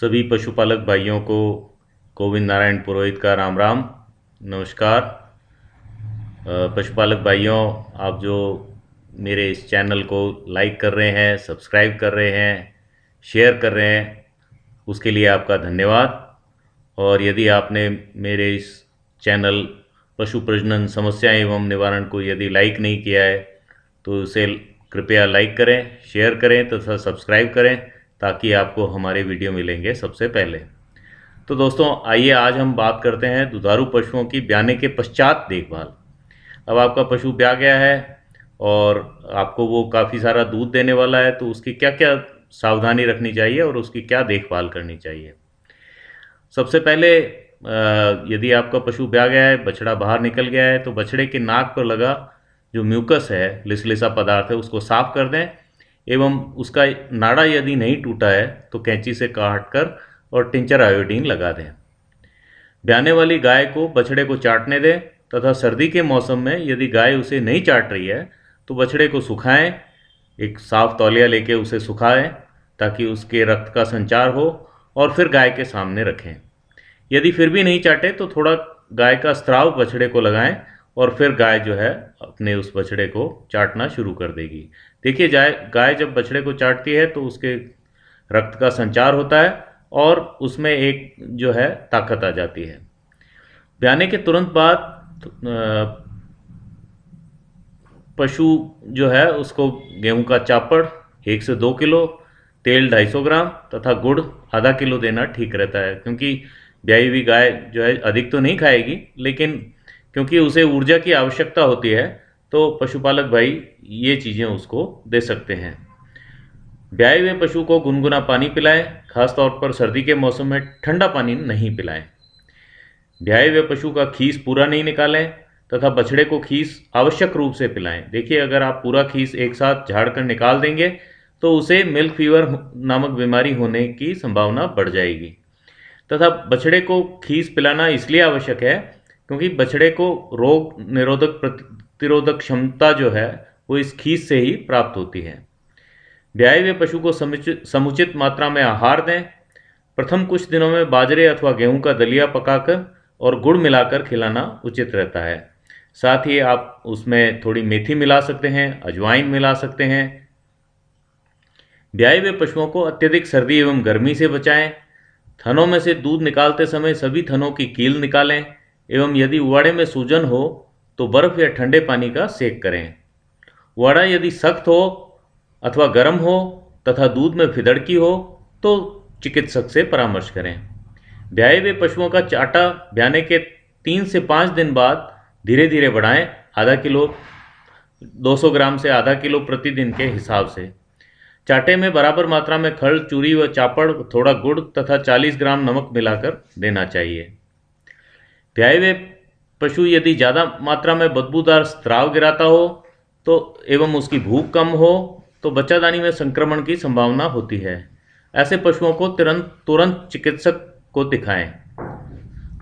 सभी पशुपालक भाइयों को गोविंद नारायण पुरोहित का राम राम नमस्कार पशुपालक भाइयों आप जो मेरे इस चैनल को लाइक कर रहे हैं सब्सक्राइब कर रहे हैं शेयर कर रहे हैं उसके लिए आपका धन्यवाद और यदि आपने मेरे इस चैनल पशु प्रजनन समस्या एवं निवारण को यदि लाइक नहीं किया है तो उसे कृपया लाइक करें शेयर करें तथा तो सब्सक्राइब करें ताकि आपको हमारे वीडियो मिलेंगे सबसे पहले तो दोस्तों आइए आज हम बात करते हैं दुधारू पशुओं की ब्याने के पश्चात देखभाल अब आपका पशु ब्या गया है और आपको वो काफ़ी सारा दूध देने वाला है तो उसकी क्या क्या सावधानी रखनी चाहिए और उसकी क्या देखभाल करनी चाहिए सबसे पहले यदि आपका पशु ब्या गया है बछड़ा बाहर निकल गया है तो बछड़े के नाक पर लगा जो म्यूकस है लिसलिसा पदार्थ है उसको साफ कर दें एवं उसका नाड़ा यदि नहीं टूटा है तो कैंची से काट कर और टिंचर आयोडीन लगा दें ब्याने वाली गाय को बछड़े को चाटने दें तथा सर्दी के मौसम में यदि गाय उसे नहीं चाट रही है तो बछड़े को सुखाएं एक साफ तौलिया लेके उसे सुखाएं ताकि उसके रक्त का संचार हो और फिर गाय के सामने रखें यदि फिर भी नहीं चाटे तो थोड़ा गाय का स्त्राव बछड़े को लगाएं और फिर गाय जो है अपने उस बछड़े को चाटना शुरू कर देगी देखिए जाए गाय जब बछड़े को चाटती है तो उसके रक्त का संचार होता है और उसमें एक जो है ताकत आ जाती है ब्याने के तुरंत बाद पशु जो है उसको गेहूं का चापड़ एक से दो किलो तेल ढाई सौ ग्राम तथा गुड़ आधा किलो देना ठीक रहता है क्योंकि ब्याई हुई गाय जो है अधिक तो नहीं खाएगी लेकिन क्योंकि उसे ऊर्जा की आवश्यकता होती है तो पशुपालक भाई ये चीज़ें उसको दे सकते हैं ब्याये हुए पशु को गुनगुना पानी पिलाएं खासतौर पर सर्दी के मौसम में ठंडा पानी नहीं पिलाएं ब्याये हुए पशु का खीस पूरा नहीं निकालें तथा बछड़े को खीस आवश्यक रूप से पिलाएं देखिए अगर आप पूरा खीस एक साथ झाड़ कर निकाल देंगे तो उसे मिल्क फीवर नामक बीमारी होने की संभावना बढ़ जाएगी तथा बछड़े को खीस पिलाना इसलिए आवश्यक है क्योंकि बछड़े को रोग निरोधक प्रतिरोधक क्षमता जो है वो इस खीस से ही प्राप्त होती है ब्याय हुए पशु को समुचित समुचित मात्रा में आहार दें प्रथम कुछ दिनों में बाजरे अथवा गेहूं का दलिया पकाकर और गुड़ मिलाकर खिलाना उचित रहता है साथ ही आप उसमें थोड़ी मेथी मिला सकते हैं अजवाइन मिला सकते हैं ब्याये हुए पशुओं को अत्यधिक सर्दी एवं गर्मी से बचाएं थनों में से दूध निकालते समय सभी थनों की कील निकालें एवं यदि उवाड़े में सूजन हो तो बर्फ़ या ठंडे पानी का सेक करें उवाड़ा यदि सख्त हो अथवा गर्म हो तथा दूध में फिदड़की हो तो चिकित्सक से परामर्श करें ब्याए हुए पशुओं का चाटा ब्याने के तीन से पाँच दिन बाद धीरे धीरे बढ़ाएं आधा किलो 200 ग्राम से आधा किलो प्रतिदिन के हिसाब से चाटे में बराबर मात्रा में खल चूरी व चापड़ थोड़ा गुड़ तथा 40 ग्राम नमक मिलाकर देना चाहिए ब्याए हुए पशु यदि ज़्यादा मात्रा में बदबूदार स्त्राव गिराता हो तो एवं उसकी भूख कम हो तो बच्चादानी में संक्रमण की संभावना होती है ऐसे पशुओं को तुरंत तुरंत चिकित्सक को दिखाएं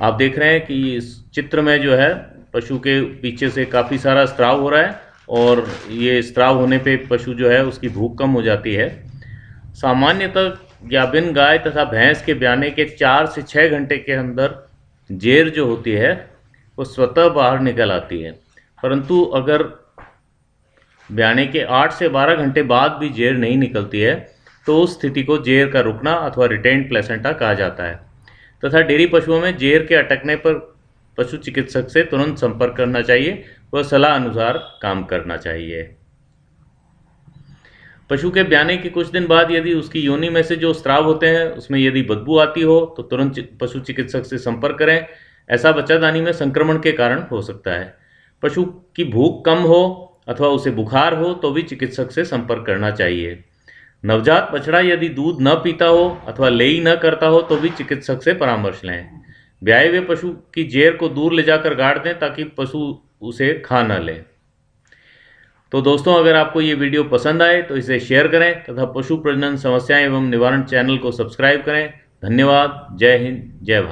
आप देख रहे हैं कि इस चित्र में जो है पशु के पीछे से काफ़ी सारा स्त्राव हो रहा है और ये स्त्राव होने पे पशु जो है उसकी भूख कम हो जाती है सामान्यतः गाभिन गाय तथा भैंस के ब्याने के चार से छः घंटे के अंदर जेर जो होती है वो स्वतः बाहर निकल आती है परंतु अगर ब्याने के आठ से बारह घंटे बाद भी जेर नहीं निकलती है तो उस स्थिति को जेर का रुकना अथवा रिटेन प्लेसेंटा कहा जाता है तथा डेयरी पशुओं में जेर के अटकने पर पशु चिकित्सक से तुरंत संपर्क करना चाहिए व सलाह अनुसार काम करना चाहिए पशु के ब्याने के कुछ दिन बाद यदि उसकी योनि में से जो स्त्राव होते हैं उसमें यदि बदबू आती हो तो तुरंत पशु चिकित्सक से संपर्क करें ऐसा बच्चादानी में संक्रमण के कारण हो सकता है पशु की भूख कम हो अथवा उसे बुखार हो तो भी चिकित्सक से संपर्क करना चाहिए नवजात बछड़ा यदि दूध न पीता हो अथवा ले ही न करता हो तो भी चिकित्सक से परामर्श लें ब्याए हुए पशु की जेर को दूर ले जाकर गाड़ दें ताकि पशु उसे खा न लें तो दोस्तों अगर आपको ये वीडियो पसंद आए तो इसे शेयर करें तथा पशु प्रजनन समस्याएं एवं निवारण चैनल को सब्सक्राइब करें धन्यवाद जय हिंद जय भारत